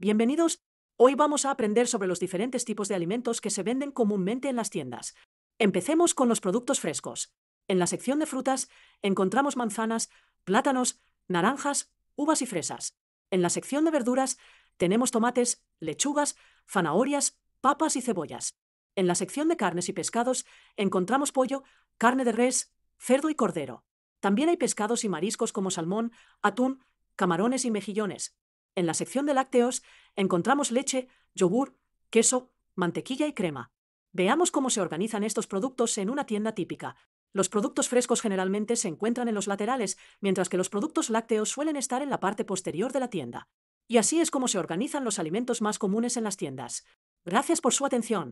Bienvenidos. Hoy vamos a aprender sobre los diferentes tipos de alimentos que se venden comúnmente en las tiendas. Empecemos con los productos frescos. En la sección de frutas encontramos manzanas, plátanos, naranjas, uvas y fresas. En la sección de verduras tenemos tomates, lechugas, zanahorias, papas y cebollas. En la sección de carnes y pescados encontramos pollo, carne de res, cerdo y cordero. También hay pescados y mariscos como salmón, atún, camarones y mejillones. En la sección de lácteos encontramos leche, yogur, queso, mantequilla y crema. Veamos cómo se organizan estos productos en una tienda típica. Los productos frescos generalmente se encuentran en los laterales, mientras que los productos lácteos suelen estar en la parte posterior de la tienda. Y así es como se organizan los alimentos más comunes en las tiendas. Gracias por su atención.